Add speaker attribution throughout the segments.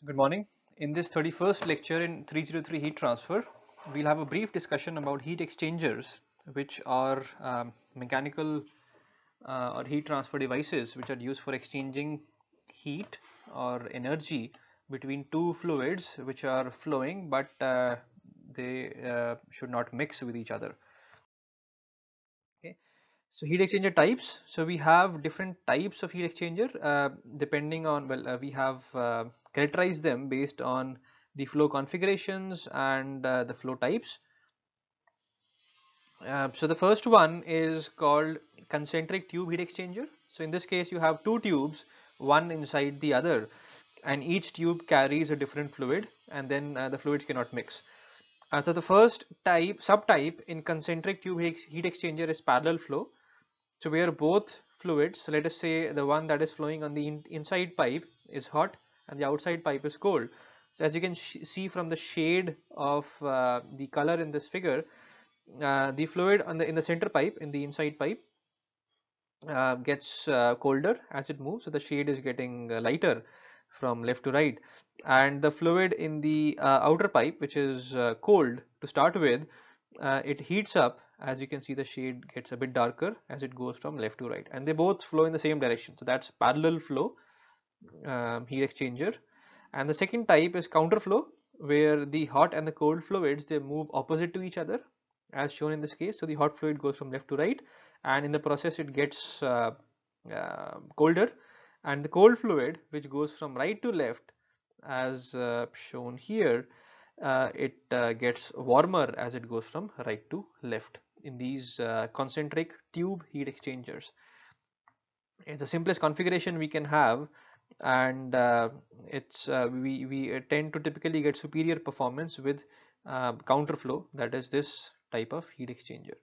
Speaker 1: So good morning. In this 31st lecture in 303 heat transfer, we'll have a brief discussion about heat exchangers, which are um, mechanical uh, or heat transfer devices which are used for exchanging heat or energy between two fluids which are flowing but uh, they uh, should not mix with each other. So heat exchanger types. So we have different types of heat exchanger uh, depending on well uh, we have uh, characterized them based on the flow configurations and uh, the flow types. Uh, so the first one is called concentric tube heat exchanger. So in this case you have two tubes one inside the other and each tube carries a different fluid and then uh, the fluids cannot mix. so the first type subtype in concentric tube heat exchanger is parallel flow so we are both fluids let us say the one that is flowing on the in inside pipe is hot and the outside pipe is cold so as you can see from the shade of uh, the color in this figure uh, the fluid on the in the center pipe in the inside pipe uh, gets uh, colder as it moves so the shade is getting uh, lighter from left to right and the fluid in the uh, outer pipe which is cold to start with uh, it heats up as you can see the shade gets a bit darker as it goes from left to right and they both flow in the same direction so that's parallel flow um, heat exchanger and the second type is counter flow where the hot and the cold fluids they move opposite to each other as shown in this case so the hot fluid goes from left to right and in the process it gets uh, uh, colder and the cold fluid which goes from right to left as uh, shown here uh, it uh, gets warmer as it goes from right to left in these uh, concentric tube heat exchangers. It's the simplest configuration we can have and uh, it's uh, we, we tend to typically get superior performance with uh, counterflow that is this type of heat exchanger.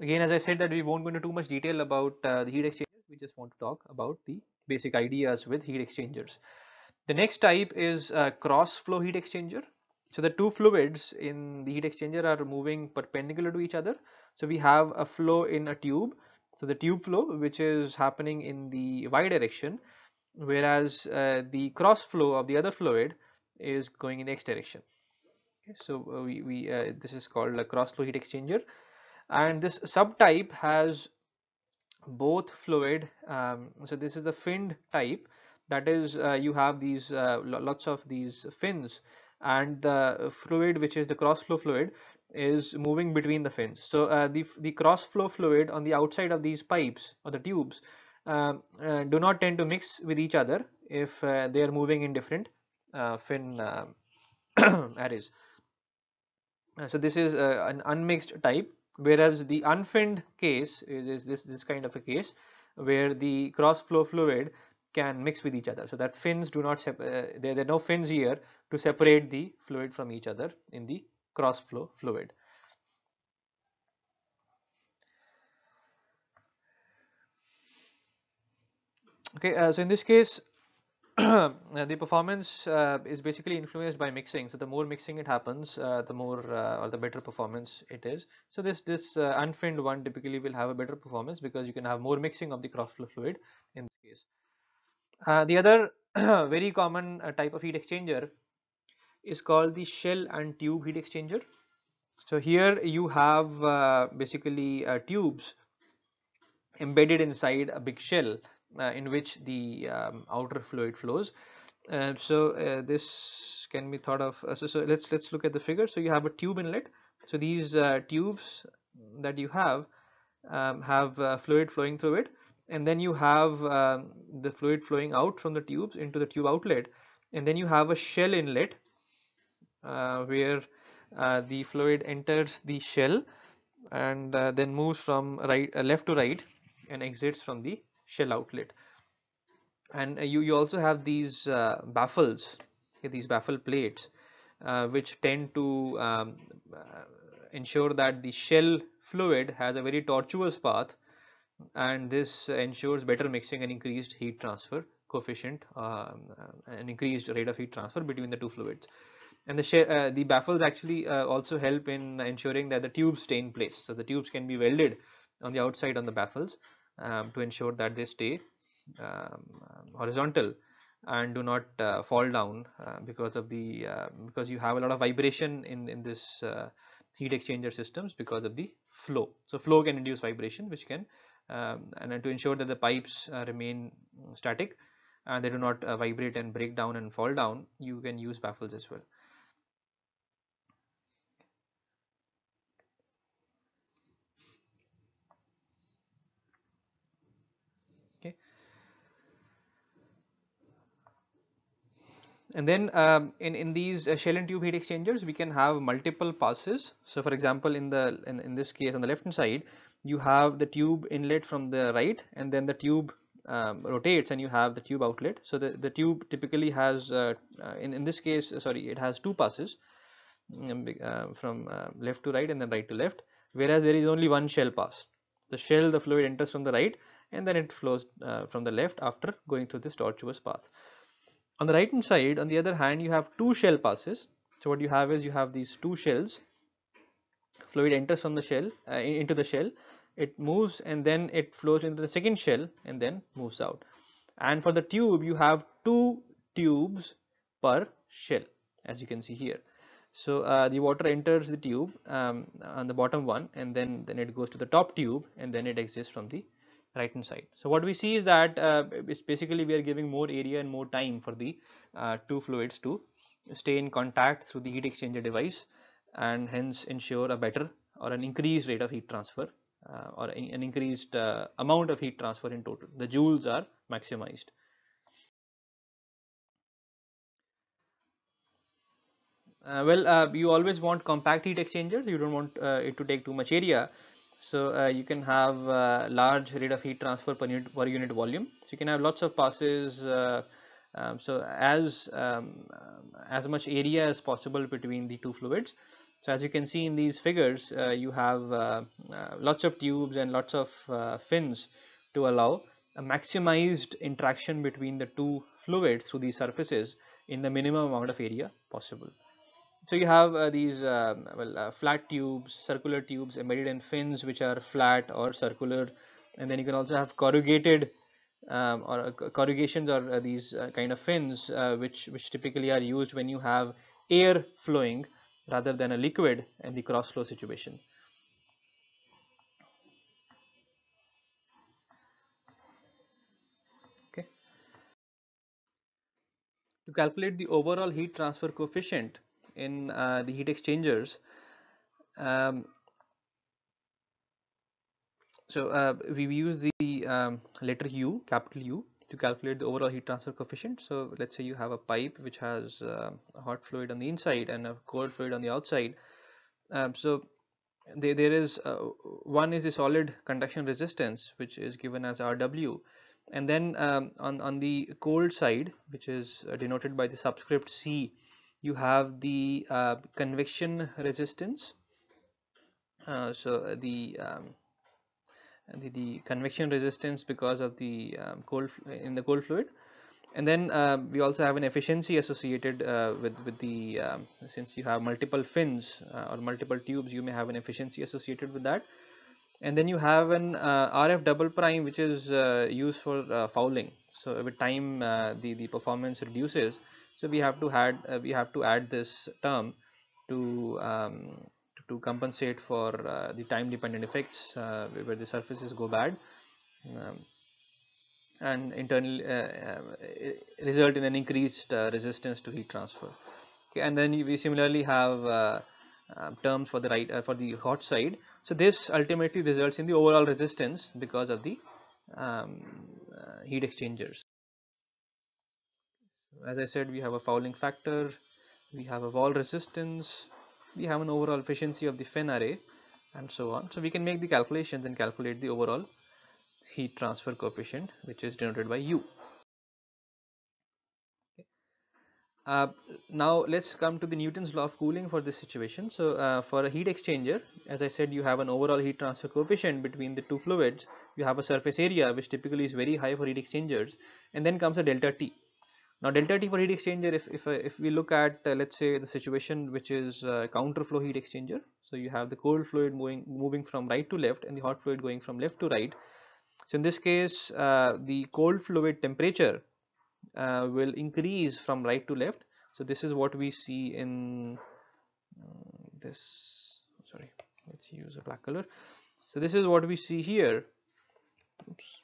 Speaker 1: Again as I said that we won't go into too much detail about the heat exchangers we just want to talk about the basic ideas with heat exchangers. The next type is cross flow heat exchanger so the two fluids in the heat exchanger are moving perpendicular to each other. So we have a flow in a tube. So the tube flow which is happening in the y direction whereas uh, the cross flow of the other fluid is going in the x direction. Okay, so uh, we, we uh, this is called a cross flow heat exchanger and this subtype has both fluid um, so this is the finned type that is uh, you have these uh, lots of these fins and the fluid which is the cross flow fluid is moving between the fins so uh, the, the cross flow fluid on the outside of these pipes or the tubes uh, uh, do not tend to mix with each other if uh, they are moving in different uh, fin uh, arrays so this is an unmixed type whereas the unfinned case is, is this this kind of a case where the cross flow fluid can mix with each other so that fins do not uh, there, there are no fins here to separate the fluid from each other in the cross flow fluid okay uh, so in this case uh, the performance uh, is basically influenced by mixing so the more mixing it happens uh, the more uh, or the better performance it is so this this uh, unfinned one typically will have a better performance because you can have more mixing of the cross flow fluid in uh, the other very common uh, type of heat exchanger is called the shell and tube heat exchanger. So here you have uh, basically uh, tubes embedded inside a big shell uh, in which the um, outer fluid flows. so this can be thought of. so, so let's let's look at the figure. So you have a tube inlet. So these tubes that you have um, have fluid flowing through it and then you have um, the fluid flowing out from the tubes into the tube outlet and then you have a shell inlet uh, where uh, the fluid enters the shell and uh, then moves from right uh, left to right and exits from the shell outlet and uh, you, you also have these uh, baffles these baffle plates which tend to um, ensure that the shell fluid has a very tortuous path and this ensures better mixing and increased heat transfer coefficient um, uh, and increased rate of heat transfer between the two fluids and the uh, the baffles actually uh, also help in ensuring that the tubes stay in place so the tubes can be welded on the outside on the baffles um, to ensure that they stay um, um horizontal and do not uh, fall down uh, because of the uh, because you have a lot of vibration in in this uh, heat exchanger systems because of the flow so flow can induce vibration which can um, and uh, to ensure that the pipes uh, remain mm, static and uh, they do not vibrate and break down and fall down you can use baffles as well. and then um, in in these uh, shell and tube heat exchangers we can have multiple passes so for example in the in, in this case on the left hand side you have the tube inlet from the right and then the tube um, rotates and you have the tube outlet so the, the tube typically has uh, uh in, in this case uh, sorry it has two passes um, uh, from uh, left to right and then right to left whereas there is only one shell pass the shell the fluid enters from the right and then it flows from the left after going through this tortuous path on the right hand side on the other hand you have two shell passes so what you have is you have these two shells fluid enters from the shell uh, into the shell it moves and then it flows into the second shell and then moves out and for the tube you have two tubes per shell as you can see here so uh, the water enters the tube um, on the bottom one and then then it goes to the top tube and then it exits from the right hand side so what we see is that uh, it's basically we are giving more area and more time for the uh, two fluids to stay in contact through the heat exchanger device and hence ensure a better or an increased rate of heat transfer uh, or in, an increased uh, amount of heat transfer in total. The joules are maximized. Uh, well, uh, you always want compact heat exchangers. You don't want uh, it to take too much area. So uh, you can have large rate of heat transfer per unit, per unit volume. So you can have lots of passes. Um, so as um, um, as much area as possible between the two fluids so as you can see in these figures uh, you have uh, uh, lots of tubes and lots of fins to allow a maximized interaction between the two fluids through these surfaces in the minimum amount of area possible. So you have uh, these uh, well, uh, flat tubes, circular tubes embedded in fins which are flat or circular and then you can also have corrugated um, or corrugations or these kind of fins which, which typically are used when you have air flowing rather than a liquid in the cross flow situation. Okay. To calculate the overall heat transfer coefficient in uh, the heat exchangers, um, so uh, we use the um, letter U, capital U, to calculate the overall heat transfer coefficient. So let's say you have a pipe which has uh, a hot fluid on the inside and a cold fluid on the outside. Um, so there is uh, one is the solid conduction resistance which is given as Rw and then um, on, on the cold side which is uh, denoted by the subscript C you have the uh, convection resistance. Uh, so the um, the, the convection resistance because of the um, cold in the cold fluid and then uh, we also have an efficiency associated uh, with with the um, since you have multiple fins uh, or multiple tubes you may have an efficiency associated with that and then you have an uh, rf double prime which is uh, used for uh, fouling so with time the the performance reduces so we have to add we have to add this term to um, to compensate for uh, the time dependent effects uh, where the surfaces go bad um, and internally uh, result in an increased resistance to heat transfer okay, and then we similarly have um, terms for the right uh, for the hot side so this ultimately results in the overall resistance because of the um, uh, heat exchangers so as I said we have a fouling factor we have a wall resistance we have an overall efficiency of the fen array and so on so we can make the calculations and calculate the overall heat transfer coefficient which is denoted by u okay. uh, now let's come to the Newton's law of cooling for this situation. So uh, for a heat exchanger, as I said, you have an overall heat transfer coefficient between the two fluids. You have a surface area, which typically is very high for heat exchangers. And then comes a delta T. Now delta T for heat exchanger, if, if, uh, if we look at uh, let's say the situation which is uh, counter flow heat exchanger, so you have the cold fluid moving, moving from right to left and the hot fluid going from left to right. So in this case, uh, the cold fluid temperature uh, will increase from right to left. So this is what we see in uh, this, sorry, let's use a black color. So this is what we see here. Oops.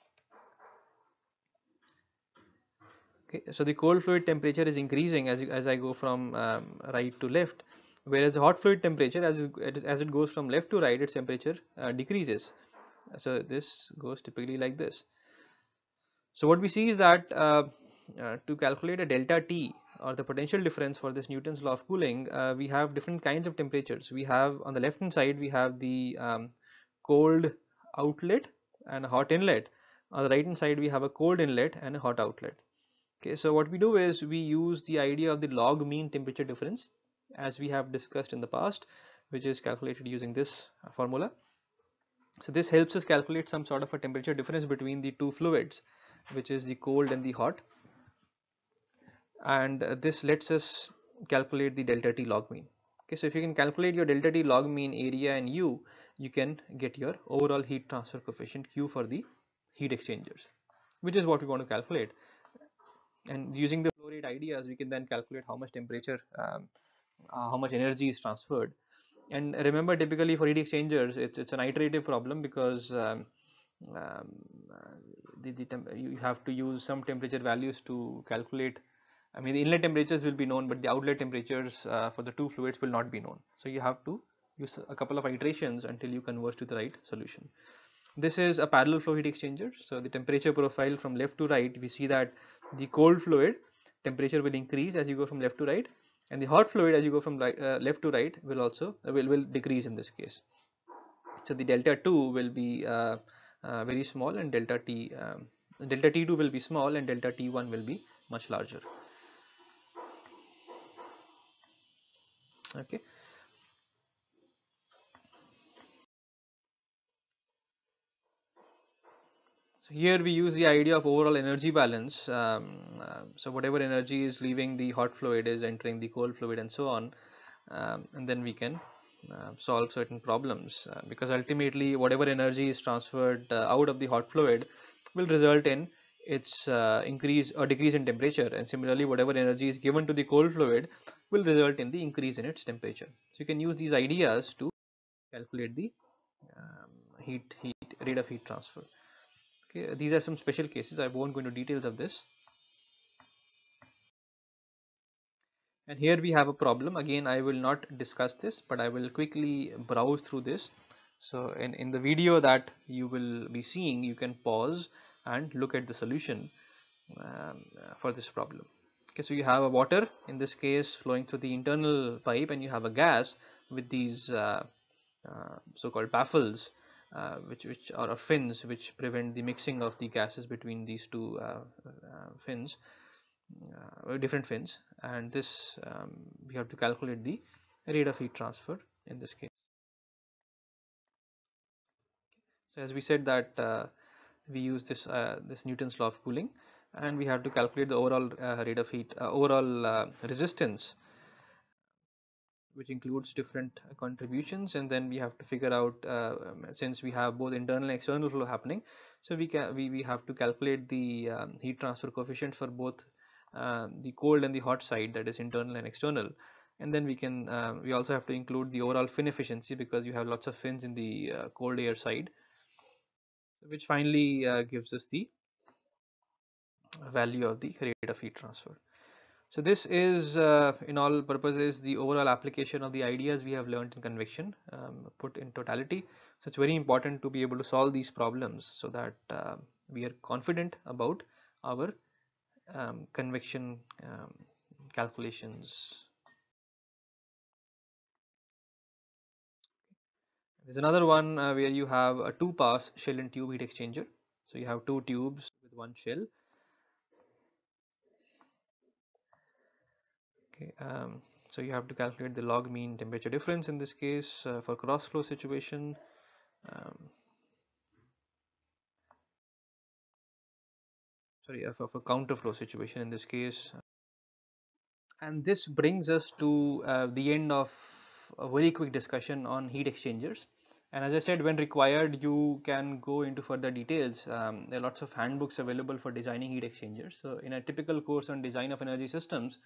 Speaker 1: okay so the cold fluid temperature is increasing as, you, as I go from um, right to left whereas the hot fluid temperature as it, as it goes from left to right its temperature uh, decreases so this goes typically like this so what we see is that uh, uh, to calculate a delta T or the potential difference for this Newton's law of cooling uh, we have different kinds of temperatures we have on the left hand side we have the um, cold outlet and a hot inlet on the right hand side we have a cold inlet and a hot outlet okay so what we do is we use the idea of the log mean temperature difference as we have discussed in the past which is calculated using this uh, formula so this helps us calculate some sort of a temperature difference between the two fluids which is the cold and the hot and uh, this lets us calculate the delta T log mean okay so if you can calculate your delta T log mean area and U you can get your overall heat transfer coefficient Q for the heat exchangers which is what we want to calculate and using the flow rate ideas we can then calculate how much temperature um, uh, how much energy is transferred and remember typically for heat exchangers it's, it's an iterative problem because um, um, uh, the, the you have to use some temperature values to calculate I mean the inlet temperatures will be known but the outlet temperatures uh, for the two fluids will not be known so you have to use a couple of iterations until you converge to the right solution this is a parallel flow heat exchanger so the temperature profile from left to right we see that the cold fluid temperature will increase as you go from left to right and the hot fluid as you go from uh, left to right will also uh, will, will decrease in this case. So the delta 2 will be uh, uh very small and delta T um, delta T2 will be small and delta T1 will be much larger. Okay. So here we use the idea of overall energy balance. Um, uh, so whatever energy is leaving the hot fluid is entering the cold fluid and so on. Um, and then we can uh, solve certain problems uh, because ultimately whatever energy is transferred uh, out of the hot fluid will result in its uh, increase or decrease in temperature and similarly whatever energy is given to the cold fluid will result in the increase in its temperature. So you can use these ideas to calculate the um, heat, heat rate of heat transfer okay these are some special cases I won't go into details of this and here we have a problem again I will not discuss this but I will quickly browse through this so in, in the video that you will be seeing you can pause and look at the solution um, for this problem okay so you have a water in this case flowing through the internal pipe and you have a gas with these uh, uh, so-called baffles uh, which which are fins which prevent the mixing of the gases between these two uh, uh, fins different fins and this um, we have to calculate the rate of heat transfer in this case. So as we said that uh, we use this uh, this Newton's law of cooling and we have to calculate the overall uh, rate of heat overall resistance which includes different contributions and then we have to figure out uh, um, since we have both internal and external flow happening so we can we, we have to calculate the um, heat transfer coefficient for both uh, the cold and the hot side that is internal and external and then we can uh, we also have to include the overall fin efficiency because you have lots of fins in the uh, cold air side which finally uh, gives us the value of the rate of heat transfer so this is uh, in all purposes the overall application of the ideas we have learned in convection um, put in totality. So it's very important to be able to solve these problems so that uh, we are confident about our um, convection um, calculations. There's another one uh, where you have a two pass shell and tube heat exchanger. So you have two tubes with one shell okay um, so you have to calculate the log mean temperature difference in this case uh, for cross flow situation um, sorry uh, for, for counter flow situation in this case and this brings us to uh, the end of a very quick discussion on heat exchangers and as I said when required you can go into further details um, there are lots of handbooks available for designing heat exchangers so in a typical course on design of energy systems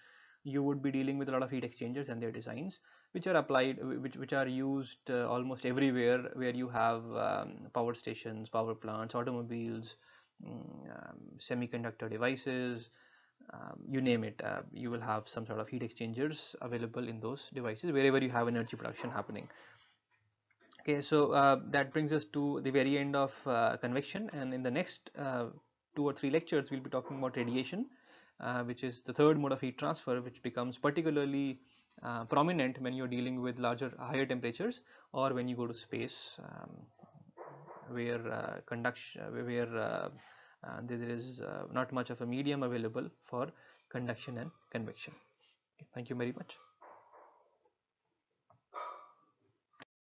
Speaker 1: you would be dealing with a lot of heat exchangers and their designs which are applied which, which are used uh, almost everywhere where you have um, power stations power plants automobiles mm, um, semiconductor devices um, you name it uh, you will have some sort of heat exchangers available in those devices wherever you have energy production happening okay so uh, that brings us to the very end of uh, convection and in the next uh, two or three lectures we'll be talking about radiation uh, which is the third mode of heat transfer which becomes particularly uh, prominent when you're dealing with larger higher temperatures or when you go to space um, where uh, conduction where uh, uh there is uh, not much of a medium available for conduction and convection okay, thank you very much